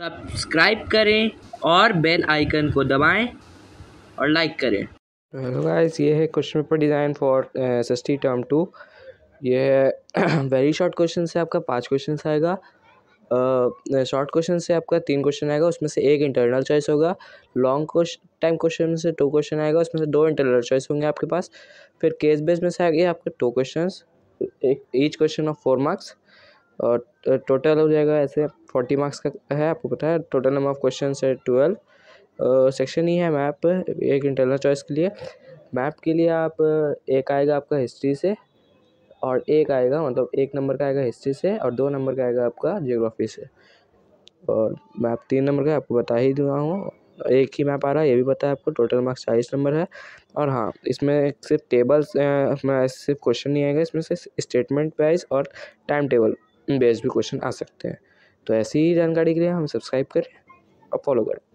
subscribe करें और bell icon को दबाएं और लाइक करें हेलो तो गाइस ये है क्वेश्चन पेपर डिज़ाइन फॉर सस्टी टर्म टू ये है वेरी शॉर्ट क्वेश्चन से आपका पांच क्वेश्चन आएगा शॉर्ट uh, क्वेश्चन से आपका तीन क्वेश्चन आएगा उसमें से एक इंटरनल चॉइस होगा लॉन्ग टाइम क्वेश्चन से टू क्वेश्चन आएगा उसमें से दो इंटरनल चॉइस होंगे आपके पास फिर केस बेस में से आएगा आपके two question each question of four marks और टोटल हो जाएगा ऐसे फोर्टी मार्क्स का है आपको पता है टोटल नंबर ऑफ क्वेश्चन है ट्वेल्व सेक्शन ही है मैप एक इंटरनल चॉइस के लिए मैप के लिए आप एक आएगा आपका हिस्ट्री से और एक आएगा मतलब एक नंबर का आएगा हिस्ट्री से और दो नंबर का आएगा आपका जियोग्राफी से और मैप तीन नंबर का आपको बता ही दूँगा हूँ एक ही मैप आ रहा है ये भी पता है आपको टोटल मार्क्स चालीस नंबर है और हाँ इसमें सिर्फ टेबल्स सिर्फ क्वेश्चन नहीं आएगा इसमें से स्टेटमेंट वाइज और टाइम टेबल बेस्ड भी क्वेश्चन आ सकते हैं तो ऐसी ही जानकारी के लिए हम सब्सक्राइब करें और फॉलो करें